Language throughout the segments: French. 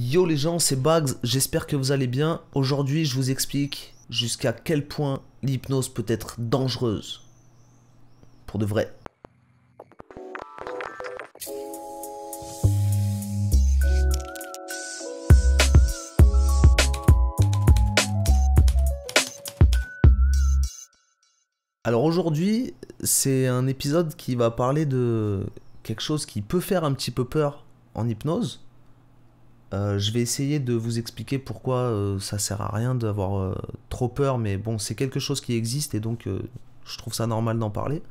Yo les gens, c'est Bugs, j'espère que vous allez bien. Aujourd'hui, je vous explique jusqu'à quel point l'hypnose peut être dangereuse. Pour de vrai. Alors aujourd'hui, c'est un épisode qui va parler de quelque chose qui peut faire un petit peu peur en hypnose euh, je vais essayer de vous expliquer pourquoi euh, ça sert à rien d'avoir euh, trop peur, mais bon, c'est quelque chose qui existe et donc je trouve ça normal d'en parler.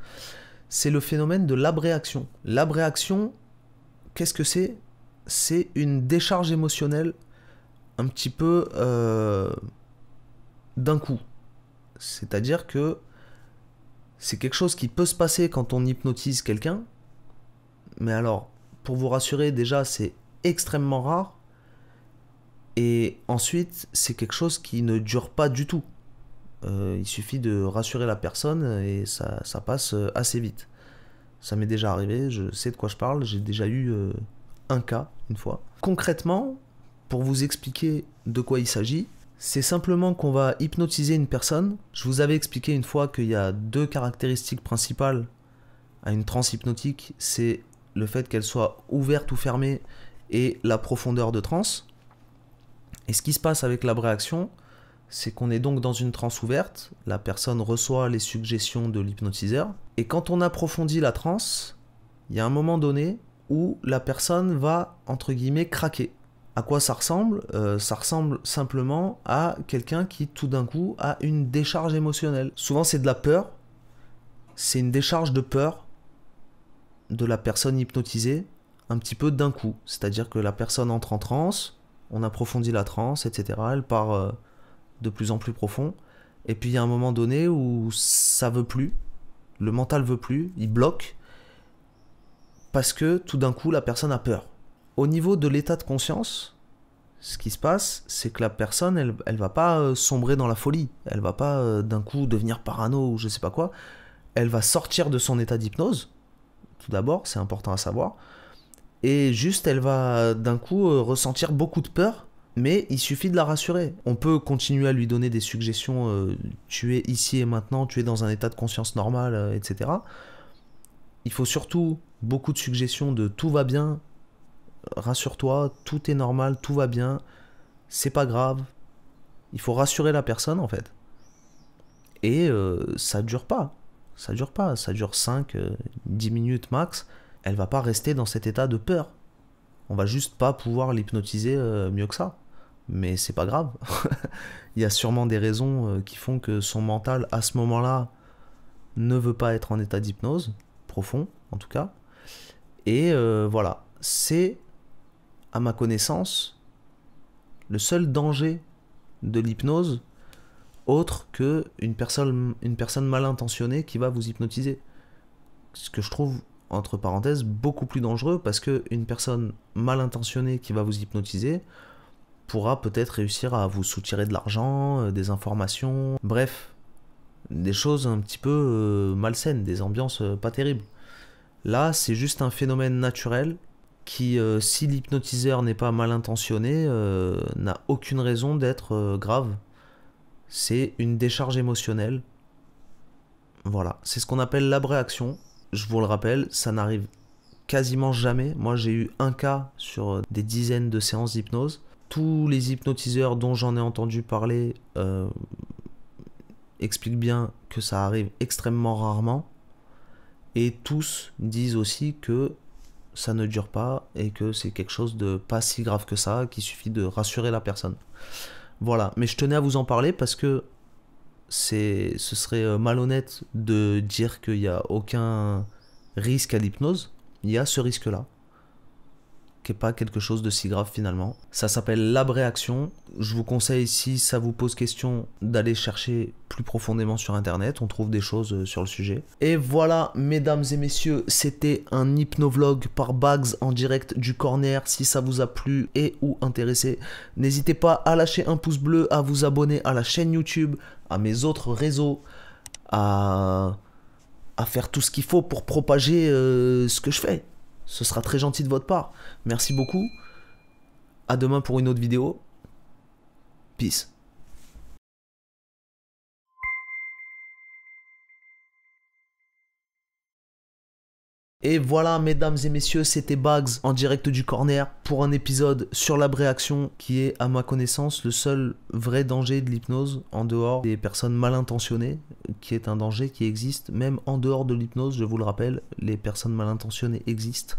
C'est le phénomène de l'abréaction. L'abréaction, qu'est-ce que c'est C'est une décharge émotionnelle un petit peu d'un coup. C'est-à-dire que c'est quelque chose qui peut se passer quand on hypnotise quelqu'un, mais alors, pour vous rassurer, déjà, c'est extrêmement rare et ensuite, c'est quelque chose qui ne dure pas du tout. Euh, il suffit de rassurer la personne et ça, passe euh, assez vite. Ça m'est déjà arrivé, je sais de quoi je parle, j'ai déjà eu euh, un cas une fois. Concrètement, pour vous expliquer de quoi il s'agit, c'est simplement qu'on va hypnotiser une personne. Je vous avais expliqué une fois qu'il y a deux caractéristiques principales à une transe hypnotique, c'est le fait qu'elle soit ouverte ou fermée et la profondeur de transe. Et ce qui se passe avec la réaction, c'est qu'on est donc dans une transe ouverte, la personne reçoit les suggestions de l'hypnotiseur, et quand on approfondit la transe, il y a un moment donné où la personne va, entre guillemets, craquer. À quoi ça ressemble euh, Ça ressemble simplement à quelqu'un qui tout d'un coup a une décharge émotionnelle. Souvent c'est de la peur, c'est une décharge de peur de la personne hypnotisée un petit peu d'un coup. C'est-à-dire que la personne entre en transe, on approfondit la transe, etc. Elle part euh, de plus en plus profond. Et puis il y a un moment donné où ça veut plus, le mental veut plus, il bloque, parce que tout d'un coup la personne a peur. Au niveau de l'état de conscience, ce qui se passe, c'est que la personne, elle, elle va pas euh, sombrer dans la folie, elle va pas euh, d'un coup devenir parano ou je sais pas quoi. Elle va sortir de son état d'hypnose. Tout d'abord, c'est important à savoir et juste elle va euh, d'un coup euh, ressentir beaucoup de peur, mais il suffit de la rassurer. On peut continuer à lui donner des suggestions, euh, tu es ici et maintenant, tu es dans un état de conscience normal, etc. Il faut surtout beaucoup de suggestions de tout va bien, rassure-toi, tout est normal, tout va bien, c'est pas grave. Il faut rassurer la personne en fait. Et ça dure pas. Ça dure pas, ça dure 5, 10 minutes max elle va pas rester dans cet état de peur. On va juste pas pouvoir l'hypnotiser euh, mieux que ça. Mais c'est pas grave. Il y a sûrement des raisons euh, qui font que son mental, à ce moment-là, ne veut pas être en état d'hypnose, profond en tout cas. Et euh, voilà, c'est, à ma connaissance, le seul danger de l'hypnose autre que une personne, une personne mal intentionnée qui va vous hypnotiser. Ce que je trouve entre parenthèses, beaucoup plus dangereux parce qu'une personne mal intentionnée qui va vous hypnotiser pourra peut-être réussir à vous soutirer de l'argent, euh, des informations, bref, des choses un petit peu euh, malsaines, des ambiances euh, pas terribles. Là, c'est juste un phénomène naturel qui, si l'hypnotiseur n'est pas mal intentionné, n'a aucune raison d'être grave. C'est une décharge émotionnelle. Voilà, c'est ce qu'on appelle l'abréaction je vous le rappelle, ça n'arrive quasiment jamais. Moi, j'ai eu un cas sur euh, des dizaines de séances d'hypnose. Tous les hypnotiseurs dont j'en ai entendu parler euh, expliquent bien que ça arrive extrêmement rarement. Et tous disent aussi que ça ne dure pas et que c'est quelque chose de pas si grave que ça, qu'il suffit de rassurer la personne. Voilà, mais je tenais à vous en parler parce que c'est, ce serait euh, malhonnête de dire qu'il n'y a aucun risque à l'hypnose. Il y a ce risque-là pas quelque chose de si grave finalement. Ça s'appelle l'abréaction. Je vous conseille, si ça vous pose question, d'aller chercher plus profondément sur internet. On trouve des choses euh, sur le sujet. Et voilà, mesdames et messieurs, c'était un hypnovlog par Bags en direct du corner. Si ça vous a plu et ou intéressé, n'hésitez pas à lâcher un pouce bleu, à vous abonner à la chaîne YouTube, à mes autres réseaux, à à faire tout ce qu'il faut pour propager euh, ce que je fais. Ce sera très gentil de votre part. Merci beaucoup. À demain pour une autre vidéo. Peace. Et voilà, mesdames et messieurs, c'était Bags en direct du corner pour un épisode sur la réaction qui est, à ma connaissance, le seul vrai danger de l'hypnose en dehors des personnes mal intentionnées qui est un danger qui existe même en dehors de l'hypnose, je vous le rappelle, les personnes mal intentionnées existent.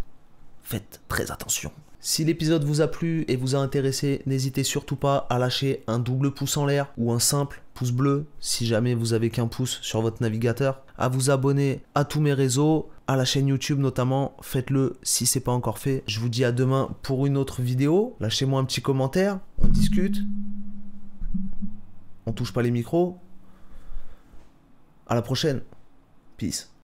Faites très attention. Si l'épisode vous a plu et vous a intéressé, n'hésitez surtout pas à lâcher un double pouce en l'air ou un simple pouce bleu si jamais vous avez qu'un pouce sur votre navigateur, à vous abonner à tous mes réseaux, à la chaîne YouTube notamment, faites-le si c'est pas encore fait. Je vous dis à demain pour une autre vidéo. Lâchez-moi un petit commentaire, on discute. On touche pas les micros, à la prochaine. Peace.